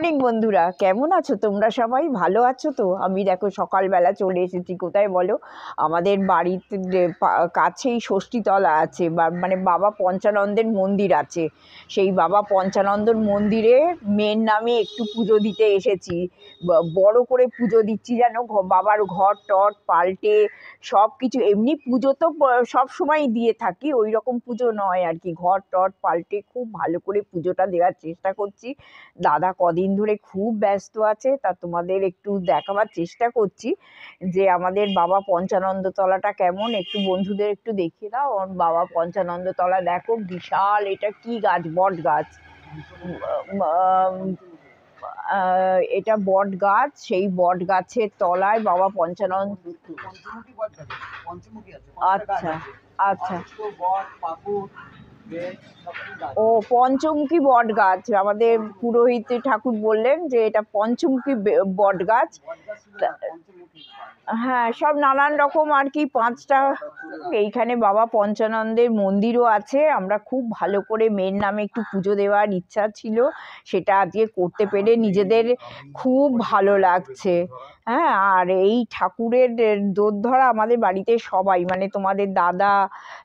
morning বন্ধুরা কেমন আছো তোমরা সবাই ভালো আছো তো আমি দেখো সকালবেলা চলে এসেছি কোথায় বলো আমাদের বাড়িতে কাছেই ষষ্ঠীতলা আছে মানে বাবা পঞ্চানন্দের মন্দির আছে সেই বাবা পঞ্চানন্দর মন্দিরে মেয়ের নামে একটু পুজো দিতে এসেছি বড় করে পুজো দিচ্ছি যেন বাবার ঘর টট পাল্টে সব কিছু এমনি পুজো তো সব সময় দিয়ে থাকি ওই রকম পুজো নয় আর কি ঘর টট পাল্টে খুব ভালো করে পুজোটা দেওয়ার চেষ্টা করছি দাদা কদিন দিন ধরে খুব ব্যস্ত আছে তা তোমাদের একটু দেখাবার চেষ্টা করছি যে আমাদের বাবা পঞ্চানন্দ তলাটা কেমন একটু বন্ধুদের একটু দেখিয়ে দাও ওর বাবা পঞ্চানন্দ তলা দেখো বিশাল এটা কি গাছ বট গাছ এটা বট গাছ সেই বট গাছের তলায় বাবা পঞ্চানন্দ আচ্ছা আচ্ছা ও পঞ্চমুখী বট গাছ আমাদের পুরোহিত ঠাকুর বললেন যে এটা পঞ্চমুখী বট গাছ হ্যাঁ সব নানান রকম আর কি পাঁচটা এইখানে বাবা পঞ্চানন্দের মন্দিরও আছে আমরা খুব ভালো করে মেয়ের নামে একটু পুজো দেওয়ার ইচ্ছা ছিল সেটা আজকে করতে পেরে নিজেদের খুব ভালো লাগছে হ্যাঁ আর এই ঠাকুরের দোধরা আমাদের বাড়িতে সবাই মানে তোমাদের দাদা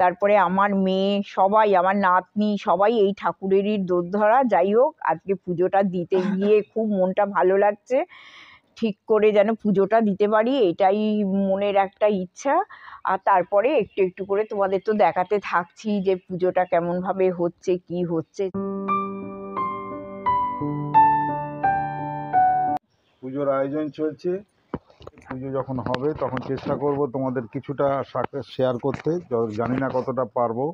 তারপরে আমার মেয়ে সবাই আমার আমার নাতনি সবাই এই ঠাকুরেরই দোধ ধরা যাই হোক আজকে পুজোটা দিতে গিয়ে খুব মনটা ভালো লাগছে ঠিক করে যেন পুজোটা দিতে পারি এটাই মনের একটা ইচ্ছা আর তারপরে একটু একটু করে তোমাদের তো দেখাতে থাকছি যে পুজোটা কেমনভাবে হচ্ছে কি হচ্ছে পুজোর আয়োজন চলছে পুজো যখন হবে তখন চেষ্টা করব তোমাদের কিছুটা শেয়ার করতে জানি না কতটা পারবো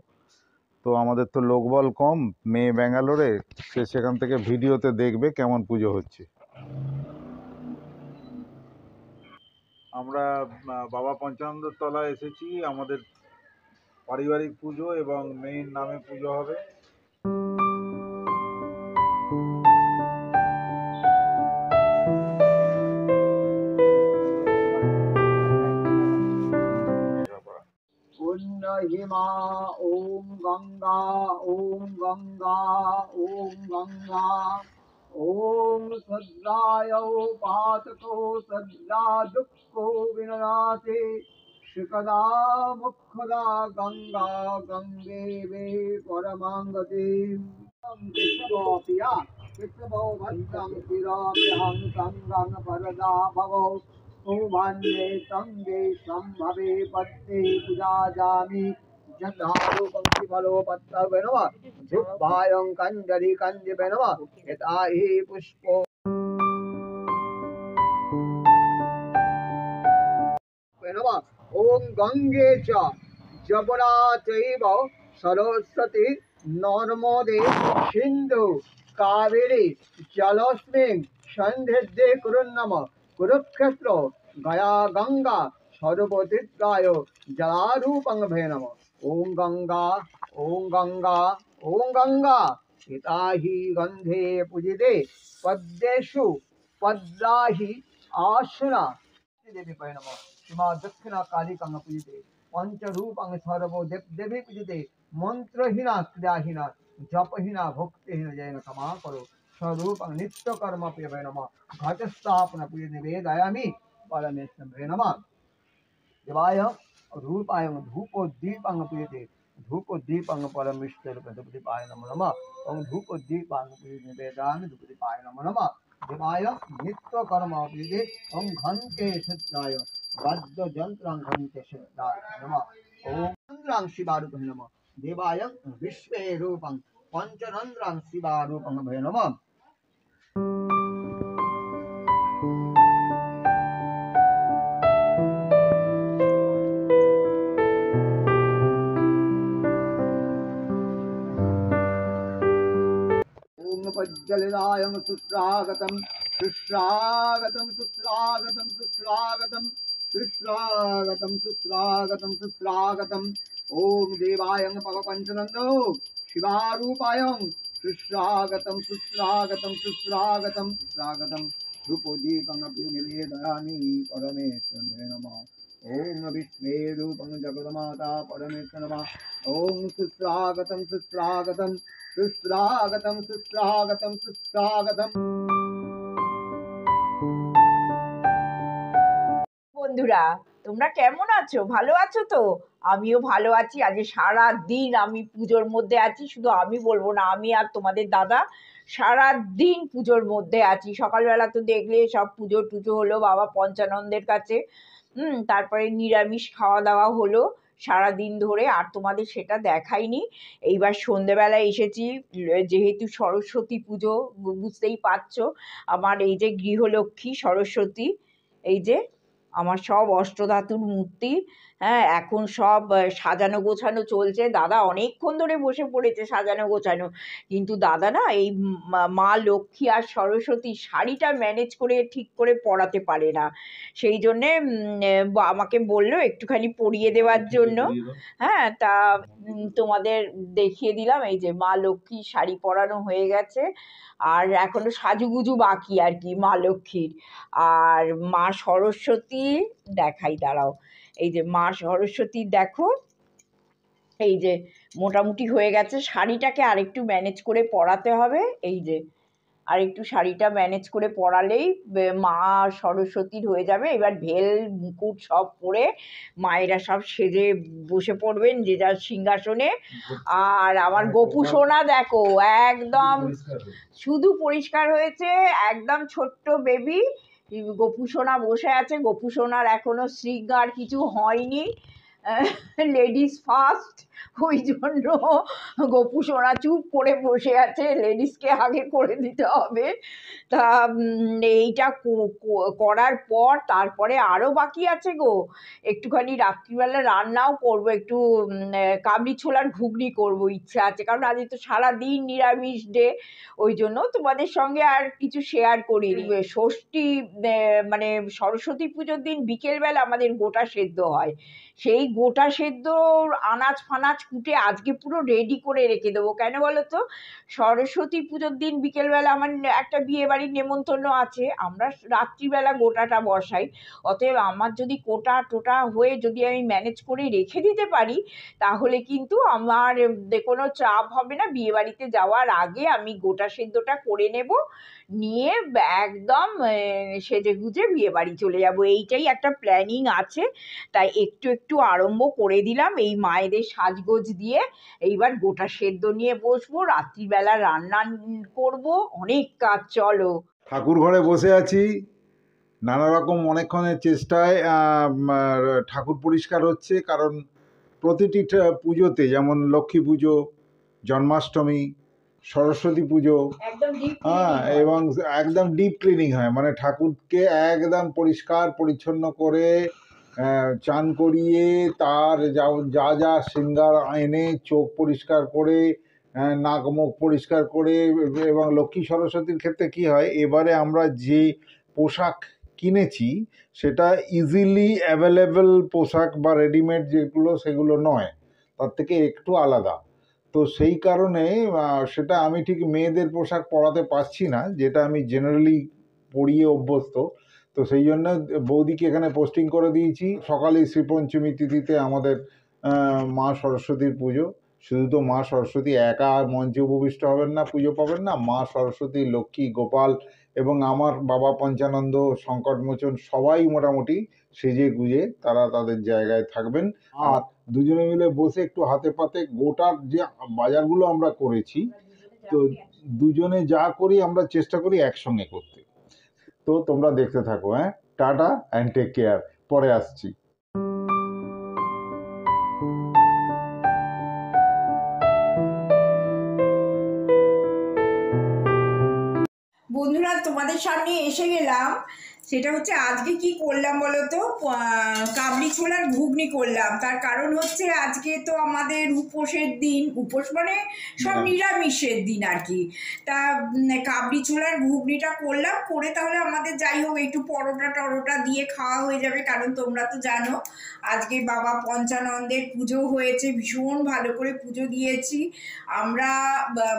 তো আমাদের তো লোকবল কম মেয়ে ব্যাঙ্গালোরে সে সেখান থেকে ভিডিওতে দেখবে কেমন পুজো হচ্ছে আমরা বাবা পঞ্চানন্দের তলায় এসেছি আমাদের পারিবারিক পুজো এবং মেয়ের নামে পুজো হবে হিমা ও गंगा ओम गंगा ओम गंगा ओम सद्राय पातको सद्रा दुःखो विननासे श्रिकदा मुखदा गंगा गंगे वे परमांगते कृष्णभोपिया कृष्णभो भद्रं चिराभ्यहं सङ्गं वरदा भवौ सौभान्ये सङ्गे सम्भवे पत्ते पूजा जामि जन्धारुपङ्क्तिफलोपत्तवे नमः धृप्भायं कञ्जरिकञ्जिवे नमः यथा हि पुष्पो ॐ गङ्गे च जबला चैव सरस्वती नर्मदे सिन्धु कावेरी জলস্মিং সন্ধিদ্ধি কুরুন্নম কুরুক্ষেত্র গয়া গঙ্গা সর্বতীর্থায় জলারূপং ভে নমঃ ओम गंगा ओम गंगा ओम गंगा हिता ही गंधे पूजिते पद्मेशु पद्रा ही आश्रा देवी परिणम शिमा दक्षिणा काली कंग पूजिते पंच रूप अंग सर्व देवी पूजिते मंत्रहीना क्रियाहीना जपहीना भक्तिहीन जैन क्षमा करो स्वरूप नित्य कर्म प्रिय नम घट स्थापना पूजिते वेदायामी परमेश्वर नम देवाय रूप धूप दीप रूपाय धूपोद्दीपांग पूजते धूपोद्दीपांग परमिष्ट गणपति पाय नम नम ओम धूपोद्दीपांग पूजते वेदांग गणपति पाय नम नम दिवाय नित्य कर्म पूजते ओम घंटे सिद्धाय वाद्य जंत्रां घंटे सिद्धाय नम ओम चंद्रां शिवारूप नम देवाय विश्वे रूपं पंचरंध्रां शिवारूपं भय नम उपज्जलिदायं सुश्रागतं सुश्रागतं सुश्रागतं सुश्रागतं सुश्रागतं सुश्रागतं सुश्रागतम् ॐ देवाय पवपञ्चनन्दो शिवारूपाय सुश्रागतं सुश्रागतं सुश्रागतं स्वागतं रूपोदीपमपि निवेदयामि परमेश्वरे नमः ॐ विश्वे रूपं जगन्माता परमेश्वर नमः ॐ सुस्वागतं सुस्वागतं सुस्वागतं सुस्वागतं सुस्वागतम् বন্ধুরা তোমরা কেমন আছো ভালো আছো তো আমিও ভালো আছি আজ সারা দিন আমি পুজোর মধ্যে আছি শুধু আমি বলবো না আমি আর তোমাদের দাদা সারা দিন পুজোর মধ্যে আছি সকালবেলা তো দেখলে সব পুজো টুজো হলো বাবা পঞ্চানন্দের কাছে হুম তারপরে নিরামিষ খাওয়া দাওয়া হলো সারা দিন ধরে আর তোমাদের সেটা দেখাইনি এইবার সন্ধেবেলায় এসেছি যেহেতু সরস্বতী পুজো বুঝতেই পারছ আমার এই যে গৃহলক্ষ্মী সরস্বতী এই যে আমার সব অষ্টধাতুর মূর্তি হ্যাঁ এখন সব সাজানো গোছানো চলছে দাদা অনেকক্ষণ ধরে বসে পড়েছে সাজানো গোছানো কিন্তু দাদা না এই মা লক্ষ্মী আর সরস্বতী শাড়িটা ম্যানেজ করে ঠিক করে পরাতে পারে না সেই জন্যে আমাকে বললো একটুখানি পরিয়ে দেওয়ার জন্য হ্যাঁ তা তোমাদের দেখিয়ে দিলাম এই যে মা লক্ষ্মী শাড়ি পরানো হয়ে গেছে আর এখনো সাজুগুজু বাকি আর কি মা লক্ষ্মীর আর মা সরস্বতী দেখাই দাঁড়াও এই যে মা সরস্বতী দেখো এই যে মোটামুটি হয়ে গেছে শাড়িটাকে আরেকটু ম্যানেজ করে পরাতে হবে এই যে আর একটু শাড়িটা ম্যানেজ করে পরালেই মা সরস্বতীর হয়ে যাবে এবার ভেল মুকুট সব পরে মায়েরা সব সেজে বসে পড়বেন যে যার সিংহাসনে আর আমার গোপু সোনা দেখো একদম শুধু পরিষ্কার হয়েছে একদম ছোট্ট বেবি গোপু বসে আছে গোপু এখনো শৃঙ্গার কিছু হয়নি লেডিস ফার্স্ট ওই জন্য গপু সোনা চুপ করে বসে আছে লেডিসকে আগে করে দিতে হবে তা এইটা করার পর তারপরে আরও বাকি আছে গো একটুখানি রাত্রিবেলা রান্নাও করব একটু কাবলি ছোলার ঘুগনি করব ইচ্ছা আছে কারণ আজই তো সারাদিন নিরামিষ ডে ওই জন্য তোমাদের সঙ্গে আর কিছু শেয়ার করি ষষ্ঠী মানে সরস্বতী পুজোর দিন বিকেলবেলা আমাদের গোটা সেদ্ধ হয় সেই গোটা সেদ্ধ আনাজ ফানাজ কুটে আজকে পুরো রেডি করে রেখে দেবো কেন বলো তো সরস্বতী পুজোর দিন বিকেলবেলা আমার একটা বিয়ে বাড়ির নেমন্তন্ন আছে আমরা রাত্রিবেলা গোটাটা বসাই অতএব আমার যদি কোটা টোটা হয়ে যদি আমি ম্যানেজ করে রেখে দিতে পারি তাহলে কিন্তু আমার কোনো চাপ হবে না বিয়ে বাড়িতে যাওয়ার আগে আমি গোটা সেদ্ধটা করে নেব নিয়ে একদম সেজে গুজে বিয়ে বাড়ি চলে যাব এইটাই একটা প্ল্যানিং আছে তাই একটু একটু আরম্ভ করে দিলাম এই মায়েদের সাজগোজ দিয়ে এইবার গোটা সেদ্ধ নিয়ে বসবো রাত্রিবেলা রান্না করব অনেক কাজ চলো ঠাকুর ঘরে বসে আছি নানা রকম অনেকক্ষণের চেষ্টায় ঠাকুর পরিষ্কার হচ্ছে কারণ প্রতিটি পুজোতে যেমন লক্ষ্মী পুজো জন্মাষ্টমী সরস্বতী পুজো হ্যাঁ এবং একদম ডিপ ক্লিনিং হয় মানে ঠাকুরকে একদম পরিষ্কার পরিচ্ছন্ন করে চান করিয়ে তার যা যা সিঙ্গার এনে চোখ পরিষ্কার করে নাক মুখ পরিষ্কার করে এবং লক্ষ্মী সরস্বতীর ক্ষেত্রে কি হয় এবারে আমরা যে পোশাক কিনেছি সেটা ইজিলি অ্যাভেলেবেল পোশাক বা রেডিমেড যেগুলো সেগুলো নয় তার থেকে একটু আলাদা তো সেই কারণে সেটা আমি ঠিক মেয়েদের পোশাক পরাতে পারছি না যেটা আমি জেনারেলি পরিয়ে অভ্যস্ত তো সেই জন্য বৌদিকে এখানে পোস্টিং করে দিয়েছি সকালে শ্রীপঞ্চমী তিথিতে আমাদের মা সরস্বতীর পুজো শুধু তো মা সরস্বতী একা মঞ্চে উপবিষ্ট হবেন না পুজো পাবেন না মা সরস্বতী লক্ষ্মী গোপাল এবং আমার বাবা পঞ্চানন্দ সংকটমোচন সবাই মোটামুটি সেজে গুজে তারা তাদের জায়গায় থাকবেন আর দুজনে মিলে বসে একটু হাতে পাতে গোটার যে বাজারগুলো আমরা করেছি তো দুজনে যা করি আমরা চেষ্টা করি একসঙ্গে করতে তো তোমরা দেখতে থাকো হ্যাঁ টাটা অ্যান্ড টেক কেয়ার পরে আসছি বন্ধুরা তোমাদের সামনে এসে গেলাম সেটা হচ্ছে আজকে কি করলাম বলতো কাবলি ছোলার ঘুগনি করলাম তার কারণ হচ্ছে আজকে তো আমাদের উপোসের দিন উপোস মানে সব নিরামিষের দিন আর কি তা কাবলি ছোলার ঘুগনিটা করলাম করে তাহলে আমাদের যাই হোক একটু পরোটা টরোটা দিয়ে খাওয়া হয়ে যাবে কারণ তোমরা তো জানো আজকে বাবা পঞ্চানন্দের পুজো হয়েছে ভীষণ ভালো করে পুজো দিয়েছি আমরা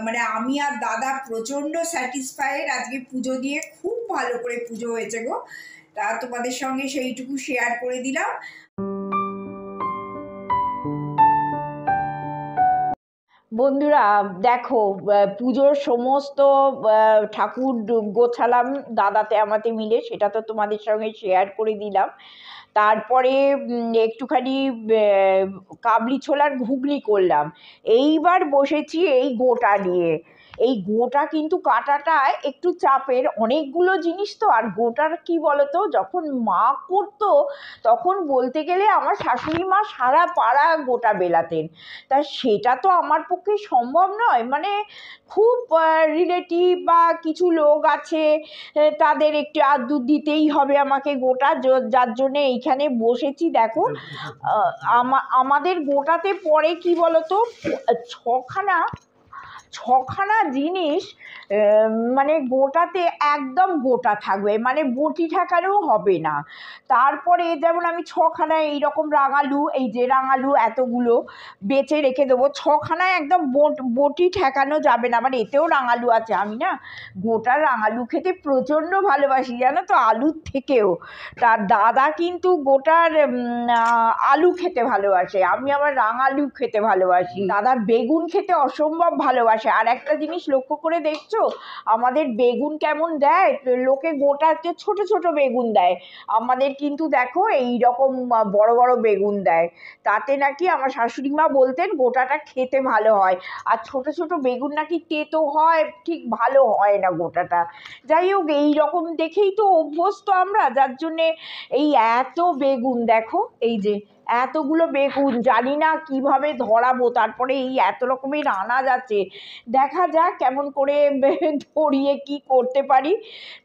মানে আমি আর দাদা প্রচণ্ড স্যাটিসফাইড আজকে পুজো দিয়ে খুব ভালো করে পুজো হয়েছে গো তা তোমাদের সঙ্গে সেইটুকু শেয়ার করে দিলাম বন্ধুরা দেখো পুজোর সমস্ত ঠাকুর গোছালাম দাদাতে আমাতে মিলে সেটা তো তোমাদের সঙ্গে শেয়ার করে দিলাম তারপরে একটুখানি কাবলি ছোলার ঘুগনি করলাম এইবার বসেছি এই গোটা নিয়ে এই গোটা কিন্তু কাটাটা একটু চাপের অনেকগুলো জিনিস তো আর গোটার কি বলতো যখন মা করতো তখন বলতে গেলে আমার শাশুড়ি মা সারা পাড়া গোটা বেলাতেন তা সেটা তো আমার পক্ষে সম্ভব নয় মানে খুব রিলেটিভ বা কিছু লোক আছে তাদের একটু আদুর দিতেই হবে আমাকে গোটা যার জন্যে এইখানে বসেছি দেখো আমাদের গোটাতে পরে কি বলতো ছখানা ছখানা জিনিস মানে গোটাতে একদম গোটা থাকবে মানে বটি ঠাকারেও হবে না তারপরে যেমন আমি ছখানা এইরকম রাঙালু এই যে রাঙালু এতগুলো বেচে রেখে দেবো ছখানা একদম বট বটি ঠেকানো যাবে না মানে এতেও রাঙালু আছে আমি না গোটা রাঙালু খেতে প্রচণ্ড ভালোবাসি জানো তো আলুর থেকেও তার দাদা কিন্তু গোটার আলু খেতে ভালোবাসে আমি আবার রাঙালু খেতে ভালোবাসি দাদা বেগুন খেতে অসম্ভব ভালোবাসে আসে আর একটা জিনিস লক্ষ্য করে দেখছো আমাদের বেগুন কেমন দেয় লোকে গোটা যে ছোট ছোট বেগুন দেয় আমাদের কিন্তু দেখো এই রকম বড় বড় বেগুন দেয় তাতে নাকি আমার শাশুড়ি মা বলতেন গোটাটা খেতে ভালো হয় আর ছোট ছোট বেগুন নাকি তেতো হয় ঠিক ভালো হয় না গোটাটা যাই হোক এই রকম দেখেই তো অভ্যস্ত আমরা যার জন্যে এই এত বেগুন দেখো এই যে এতগুলো বেগুন জানি না কিভাবে ধরাবো তারপরে এই এত রকমের আনা যাচ্ছে দেখা যাক কেমন করে ধরিয়ে কি করতে পারি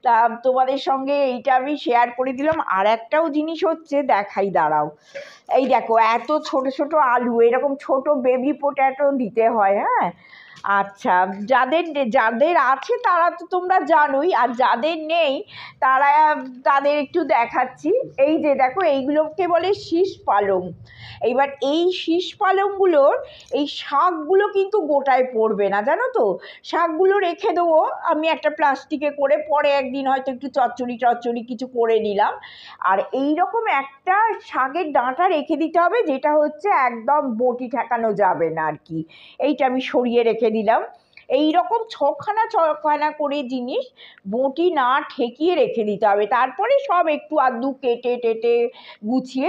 তা তোমাদের সঙ্গে এইটা আমি শেয়ার করে দিলাম আর একটাও জিনিস হচ্ছে দেখাই দাঁড়াও এই দেখো এত ছোট ছোট আলু এরকম ছোট বেবি পোট্যাটো দিতে হয় হ্যাঁ আচ্ছা যাদের যাদের আছে তারা তো তোমরা জানোই আর যাদের নেই তারা তাদের একটু দেখাচ্ছি এই যে দেখো এইগুলোকে বলে শীষ পালং এইবার এই শীষ পালংগুলোর এই শাকগুলো কিন্তু গোটায় পড়বে না জানো তো শাকগুলো রেখে দেবো আমি একটা প্লাস্টিকে করে পরে একদিন হয়তো একটু চচ্চড়ি চচ্চড়ি কিছু করে নিলাম আর এই রকম একটা শাকের ডাঁটা রেখে দিতে হবে যেটা হচ্ছে একদম বটি ঠেকানো যাবে না আর কি এইটা আমি সরিয়ে রেখে দিলাম এই রকম ছখানা ছখানা করে জিনিস বটি না ঠেকিয়ে রেখে দিতে হবে তারপরে সব একটু আধটু কেটে টেটে গুছিয়ে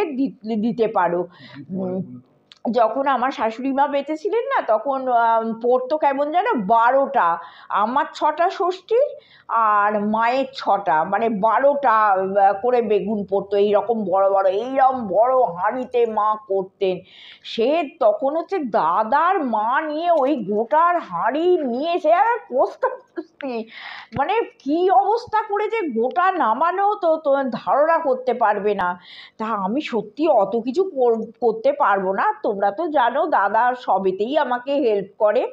দিতে পারো যখন আমার শাশুড়ি মা বেঁচে ছিলেন না তখন পড়তো কেমন যেন বারোটা আমার ছটা ষষ্ঠীর আর মায়ের ছটা মানে বারোটা করে বেগুন পড়তো এইরকম বড় বড় এইরকম বড় হাঁড়িতে মা করতেন সে তখন হচ্ছে দাদার মা নিয়ে ওই গোটার হাঁড়ি নিয়ে সে আর পোস্তা মানে কি অবস্থা করে যে গোটা নামানো তো ধারণা করতে পারবে না তা আমি সত্যি অত কিছু করতে পারবো না তো তোমরা তো জানো দাদা সবেতেই আমাকে হেল্প করে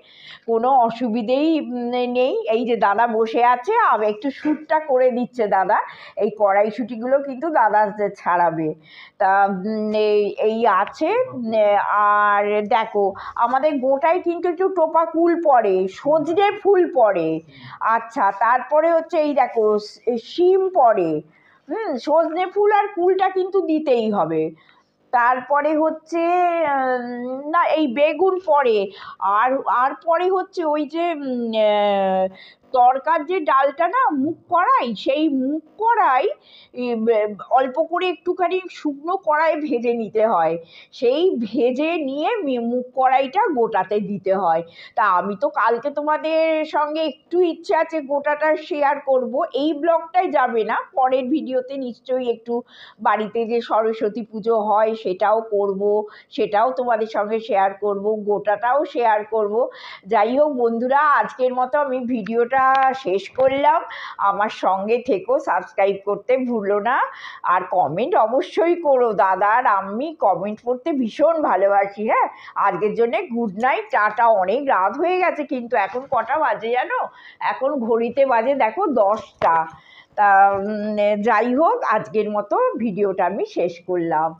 কোনো অসুবিধেই নেই এই যে দাদা বসে আছে আমি একটু শ্যুটটা করে দিচ্ছে দাদা এই কড়াইশুটিগুলো কিন্তু দাদা ছাড়াবে তা এই আছে আর দেখো আমাদের গোটায় কিন্তু একটু টোপা কুল পড়ে সজনে ফুল পড়ে আচ্ছা তারপরে হচ্ছে এই দেখো শিম পড়ে হুম সজনে ফুল আর কুলটা কিন্তু দিতেই হবে তারপরে হচ্ছে না এই বেগুন পরে আর আর পরে হচ্ছে ওই যে তরকার যে ডালটা না মুখ কড়াই সেই মুখ কড়াই অল্প করে একটুখানি শুকনো কড়াই ভেজে নিতে হয় সেই ভেজে নিয়ে মুখ কড়াইটা গোটাতে দিতে হয় তা আমি তো কালকে তোমাদের সঙ্গে একটু ইচ্ছা আছে গোটাটা শেয়ার করব এই ব্লগটায় যাবে না পরের ভিডিওতে নিশ্চয়ই একটু বাড়িতে যে সরস্বতী পুজো হয় সেটাও করব সেটাও তোমাদের সঙ্গে শেয়ার করব গোটাটাও শেয়ার করব যাই হোক বন্ধুরা আজকের মতো আমি ভিডিওটা ভিডিওটা শেষ করলাম আমার সঙ্গে থেকো সাবস্ক্রাইব করতে ভুলো না আর কমেন্ট অবশ্যই করো দাদার আমি কমেন্ট পড়তে ভীষণ ভালোবাসি হ্যাঁ আজকের জন্যে গুড নাইট টাটা অনেক রাত হয়ে গেছে কিন্তু এখন কটা বাজে জানো এখন ঘড়িতে বাজে দেখো দশটা তা যাই হোক আজকের মতো ভিডিওটা আমি শেষ করলাম